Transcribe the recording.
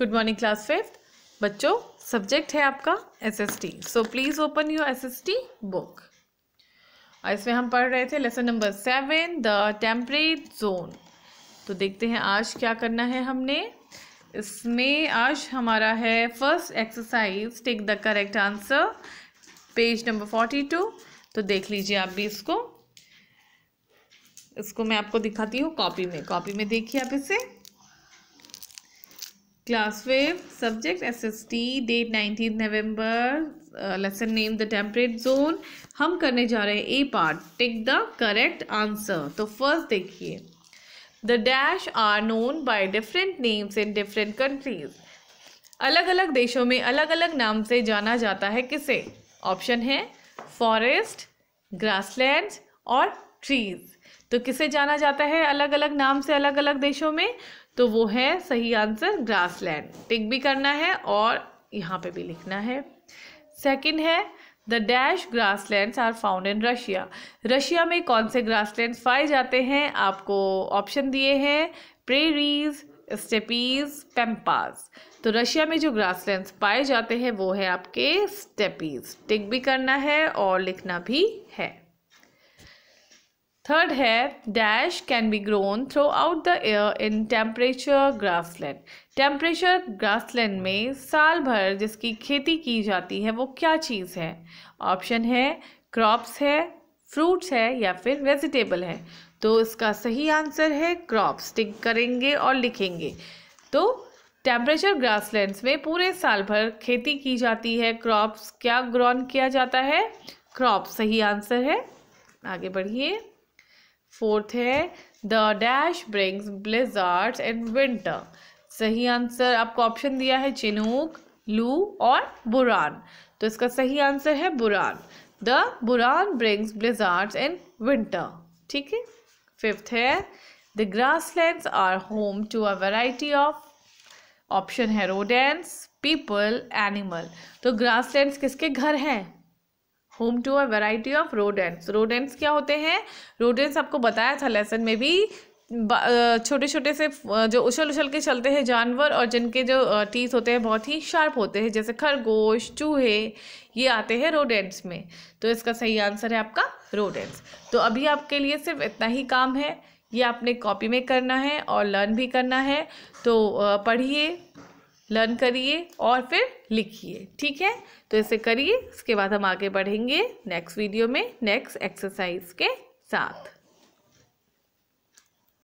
good morning class fifth बच्चों subject है आपका SST so please open your SST book और इसमें हम पढ़ रहे थे lesson number seven the temperate zone तो देखते हैं आज क्या करना है हमने इसमें आज हमारा है first exercise take the correct answer page number forty two तो देख लीजिए आप भी इसको इसको मैं आपको दिखाती हूँ कॉपी में कॉपी में देखिए आप इसे class fifth subject S S T date nineteen November lesson name the temperate zone हम करने जा रहे हैं A part tick the correct answer तो फर्स्ट देखिए the dash are known by different names in different countries अलग अलग देशों में अलग अलग नाम से जाना जाता है किसे ऑप्शन है फॉरेस्ट ग्रासलैंड और ट्रीज तो किसे जाना जाता है अलग अलग नाम से अलग अलग देशों में तो वो है सही आंसर ग्रासलैंड टिक भी करना है और यहाँ पे भी लिखना है सेकंड है the dash grasslands are found in Russia Russia में कौन से ग्रासलैंड्स पाए जाते हैं आपको ऑप्शन दिए हैं प्रेरीज स्टेपीज पेम्पाज तो रशिया में जो ग्रासलैंड्स पाए जाते हैं वो है आपके स्टेपीज टिक भी करना है और लिखना भी है थर्ड है dash dash can be grown throughout the year in temperature temperature grassland में साल भर जिसकी खेती की जाती है वो क्या चीज़ है ऑप्शन है क्रॉप्स है फ्रूट्स है या फिर वेजिटेबल है तो इसका सही आंसर है क्रॉप्स टिक करेंगे और लिखेंगे तो टेम्परेचर ग्रासलैंड्स में पूरे साल भर खेती की जाती है क्रॉप्स क्या ग्रोन किया जाता है क्रॉप सही आंसर है आगे बढ़िए फोर्थ है the dash brings blizzards and winter सही आंसर आपको ऑप्शन दिया है चिनूक लू और बुरान तो इसका सही आंसर है buran the buran brings blizzards and winter ठीक है फिफ्थ है the grassland are home to a variety of option है रोडेंस पीपल एनिमल तो ग्रासलैंड्स किसके घर हैं home to a variety of rodents rodents क्या होते हैं रोडेंट्स आपको बताया था लेसन में भी छोटे छोटे से जो उछल उछल के चलते हैं जानवर और जिनके जो टीथ होते हैं बहुत ही शार्प होते हैं जैसे खरगोश चूहे ये आते हैं रोडेंट्स में तो इसका सही आंसर है आपका रोडेंट्स तो अभी आपके लिए सिर्फ इतना ही काम है ये आपने कॉपी में करना है और लर्न भी करना है तो पढ़िए लर्न करिए और फिर लिखिए ठीक है तो इसे करिए इसके बाद हम आगे बढ़ेंगे नेक्स्ट वीडियो में नेक्स्ट एक्सरसाइज के साथ